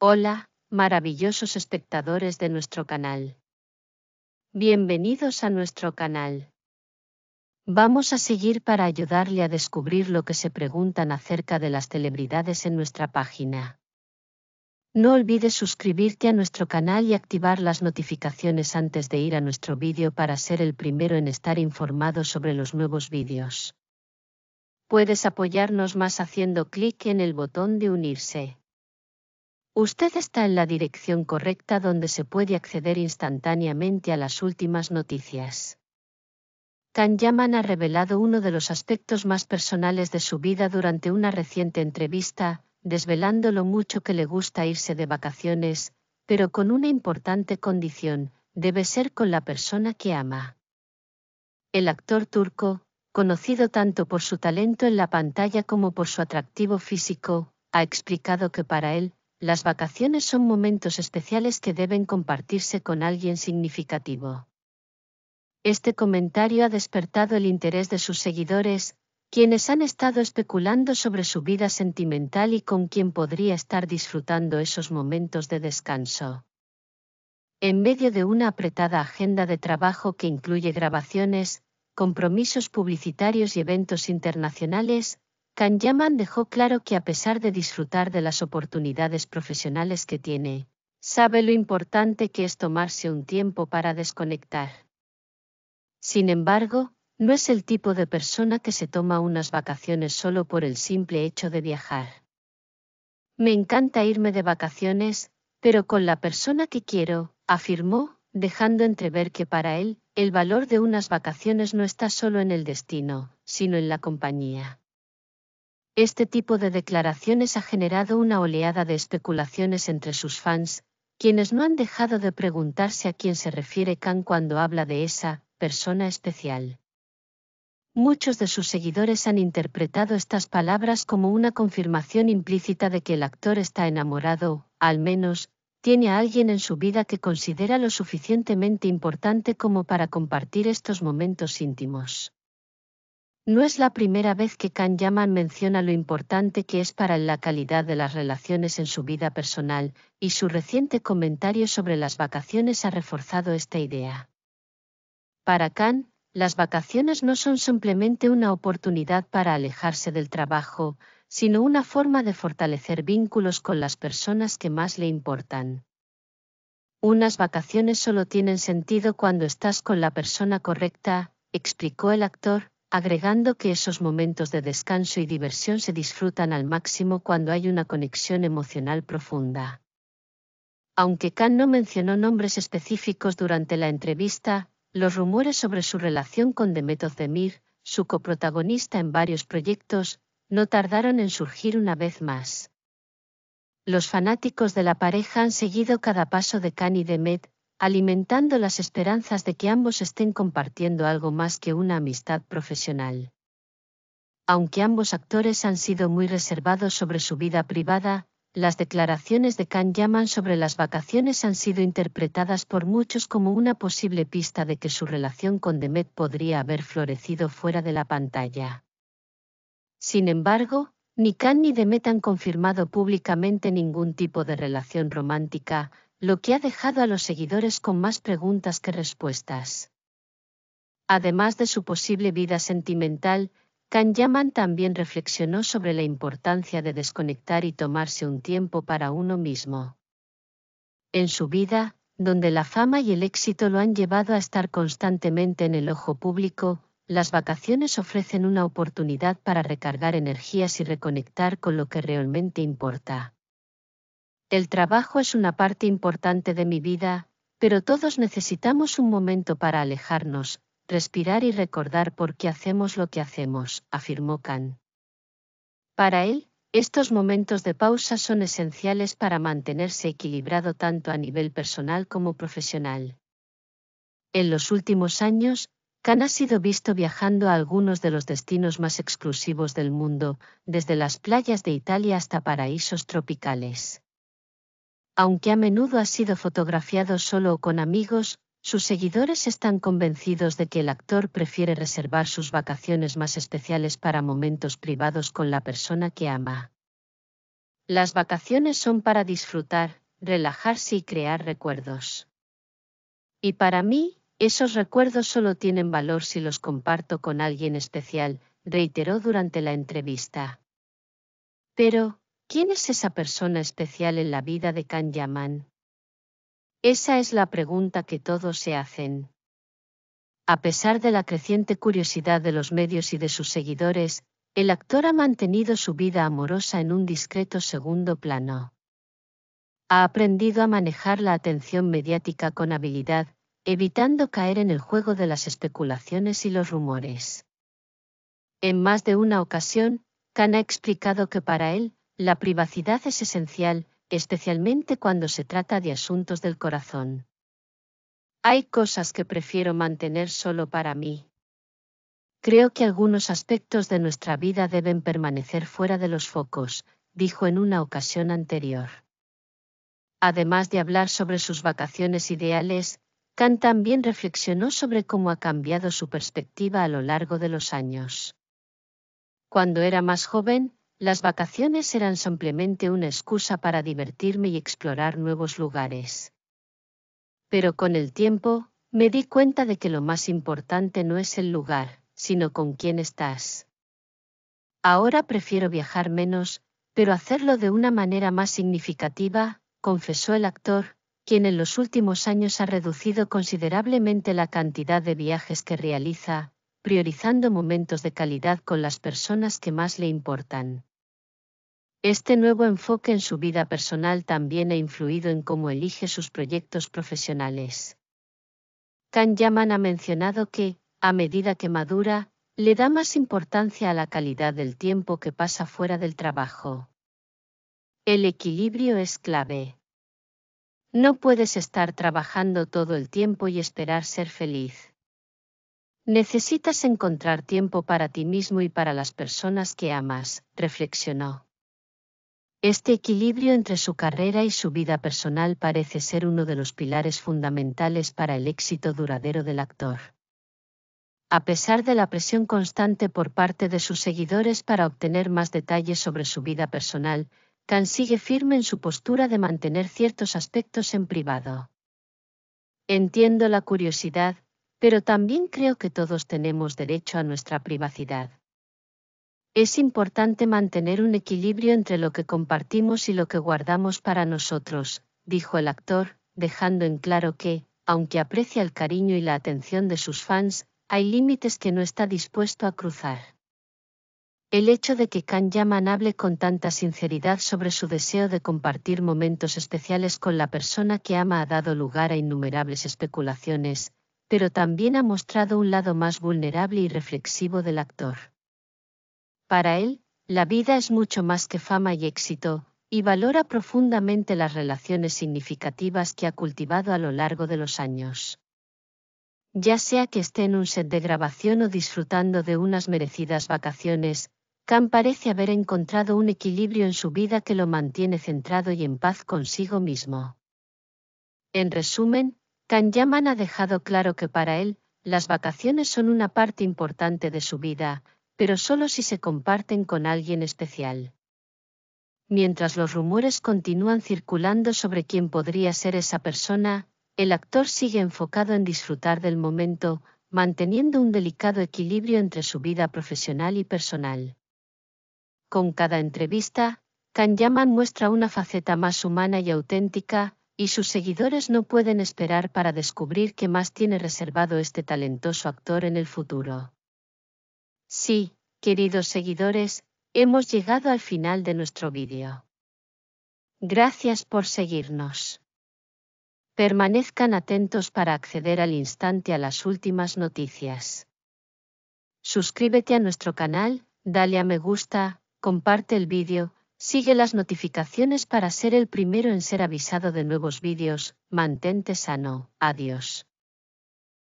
Hola, maravillosos espectadores de nuestro canal. Bienvenidos a nuestro canal. Vamos a seguir para ayudarle a descubrir lo que se preguntan acerca de las celebridades en nuestra página. No olvides suscribirte a nuestro canal y activar las notificaciones antes de ir a nuestro vídeo para ser el primero en estar informado sobre los nuevos vídeos. Puedes apoyarnos más haciendo clic en el botón de unirse. Usted está en la dirección correcta donde se puede acceder instantáneamente a las últimas noticias. Can Yaman ha revelado uno de los aspectos más personales de su vida durante una reciente entrevista, desvelando lo mucho que le gusta irse de vacaciones, pero con una importante condición, debe ser con la persona que ama. El actor turco, conocido tanto por su talento en la pantalla como por su atractivo físico, ha explicado que para él, las vacaciones son momentos especiales que deben compartirse con alguien significativo. Este comentario ha despertado el interés de sus seguidores, quienes han estado especulando sobre su vida sentimental y con quien podría estar disfrutando esos momentos de descanso. En medio de una apretada agenda de trabajo que incluye grabaciones, compromisos publicitarios y eventos internacionales, Kanyaman dejó claro que a pesar de disfrutar de las oportunidades profesionales que tiene, sabe lo importante que es tomarse un tiempo para desconectar. Sin embargo, no es el tipo de persona que se toma unas vacaciones solo por el simple hecho de viajar. Me encanta irme de vacaciones, pero con la persona que quiero, afirmó, dejando entrever que para él, el valor de unas vacaciones no está solo en el destino, sino en la compañía. Este tipo de declaraciones ha generado una oleada de especulaciones entre sus fans, quienes no han dejado de preguntarse a quién se refiere Khan cuando habla de esa persona especial. Muchos de sus seguidores han interpretado estas palabras como una confirmación implícita de que el actor está enamorado, al menos, tiene a alguien en su vida que considera lo suficientemente importante como para compartir estos momentos íntimos. No es la primera vez que Can Yaman menciona lo importante que es para él la calidad de las relaciones en su vida personal, y su reciente comentario sobre las vacaciones ha reforzado esta idea. Para Can, las vacaciones no son simplemente una oportunidad para alejarse del trabajo, sino una forma de fortalecer vínculos con las personas que más le importan. Unas vacaciones solo tienen sentido cuando estás con la persona correcta, explicó el actor, agregando que esos momentos de descanso y diversión se disfrutan al máximo cuando hay una conexión emocional profunda. Aunque Khan no mencionó nombres específicos durante la entrevista, los rumores sobre su relación con Demet Demir, su coprotagonista en varios proyectos, no tardaron en surgir una vez más. Los fanáticos de la pareja han seguido cada paso de Khan y Demet, alimentando las esperanzas de que ambos estén compartiendo algo más que una amistad profesional. Aunque ambos actores han sido muy reservados sobre su vida privada, las declaraciones de Khan Yaman sobre las vacaciones han sido interpretadas por muchos como una posible pista de que su relación con Demet podría haber florecido fuera de la pantalla. Sin embargo, ni Khan ni Demet han confirmado públicamente ningún tipo de relación romántica, lo que ha dejado a los seguidores con más preguntas que respuestas. Además de su posible vida sentimental, Kan Yaman también reflexionó sobre la importancia de desconectar y tomarse un tiempo para uno mismo. En su vida, donde la fama y el éxito lo han llevado a estar constantemente en el ojo público, las vacaciones ofrecen una oportunidad para recargar energías y reconectar con lo que realmente importa. El trabajo es una parte importante de mi vida, pero todos necesitamos un momento para alejarnos, respirar y recordar por qué hacemos lo que hacemos, afirmó Khan. Para él, estos momentos de pausa son esenciales para mantenerse equilibrado tanto a nivel personal como profesional. En los últimos años, Khan ha sido visto viajando a algunos de los destinos más exclusivos del mundo, desde las playas de Italia hasta paraísos tropicales. Aunque a menudo ha sido fotografiado solo o con amigos, sus seguidores están convencidos de que el actor prefiere reservar sus vacaciones más especiales para momentos privados con la persona que ama. Las vacaciones son para disfrutar, relajarse y crear recuerdos. Y para mí, esos recuerdos solo tienen valor si los comparto con alguien especial, reiteró durante la entrevista. Pero, ¿Quién es esa persona especial en la vida de Kan Yaman? Esa es la pregunta que todos se hacen. A pesar de la creciente curiosidad de los medios y de sus seguidores, el actor ha mantenido su vida amorosa en un discreto segundo plano. Ha aprendido a manejar la atención mediática con habilidad, evitando caer en el juego de las especulaciones y los rumores. En más de una ocasión, Khan ha explicado que para él, la privacidad es esencial, especialmente cuando se trata de asuntos del corazón. Hay cosas que prefiero mantener solo para mí. Creo que algunos aspectos de nuestra vida deben permanecer fuera de los focos, dijo en una ocasión anterior. Además de hablar sobre sus vacaciones ideales, Kant también reflexionó sobre cómo ha cambiado su perspectiva a lo largo de los años. Cuando era más joven, las vacaciones eran simplemente una excusa para divertirme y explorar nuevos lugares. Pero con el tiempo, me di cuenta de que lo más importante no es el lugar, sino con quién estás. Ahora prefiero viajar menos, pero hacerlo de una manera más significativa, confesó el actor, quien en los últimos años ha reducido considerablemente la cantidad de viajes que realiza, priorizando momentos de calidad con las personas que más le importan. Este nuevo enfoque en su vida personal también ha influido en cómo elige sus proyectos profesionales. Kan Yaman ha mencionado que, a medida que madura, le da más importancia a la calidad del tiempo que pasa fuera del trabajo. El equilibrio es clave. No puedes estar trabajando todo el tiempo y esperar ser feliz. Necesitas encontrar tiempo para ti mismo y para las personas que amas, reflexionó. Este equilibrio entre su carrera y su vida personal parece ser uno de los pilares fundamentales para el éxito duradero del actor. A pesar de la presión constante por parte de sus seguidores para obtener más detalles sobre su vida personal, Khan sigue firme en su postura de mantener ciertos aspectos en privado. Entiendo la curiosidad, pero también creo que todos tenemos derecho a nuestra privacidad. Es importante mantener un equilibrio entre lo que compartimos y lo que guardamos para nosotros, dijo el actor, dejando en claro que, aunque aprecia el cariño y la atención de sus fans, hay límites que no está dispuesto a cruzar. El hecho de que Kan Yaman hable con tanta sinceridad sobre su deseo de compartir momentos especiales con la persona que ama ha dado lugar a innumerables especulaciones, pero también ha mostrado un lado más vulnerable y reflexivo del actor. Para él, la vida es mucho más que fama y éxito, y valora profundamente las relaciones significativas que ha cultivado a lo largo de los años. Ya sea que esté en un set de grabación o disfrutando de unas merecidas vacaciones, Khan parece haber encontrado un equilibrio en su vida que lo mantiene centrado y en paz consigo mismo. En resumen, Khan Yaman ha dejado claro que para él, las vacaciones son una parte importante de su vida, pero solo si se comparten con alguien especial. Mientras los rumores continúan circulando sobre quién podría ser esa persona, el actor sigue enfocado en disfrutar del momento, manteniendo un delicado equilibrio entre su vida profesional y personal. Con cada entrevista, Yaman muestra una faceta más humana y auténtica, y sus seguidores no pueden esperar para descubrir qué más tiene reservado este talentoso actor en el futuro. Sí, queridos seguidores, hemos llegado al final de nuestro vídeo. Gracias por seguirnos. Permanezcan atentos para acceder al instante a las últimas noticias. Suscríbete a nuestro canal, dale a me gusta, comparte el vídeo, sigue las notificaciones para ser el primero en ser avisado de nuevos vídeos, mantente sano, adiós.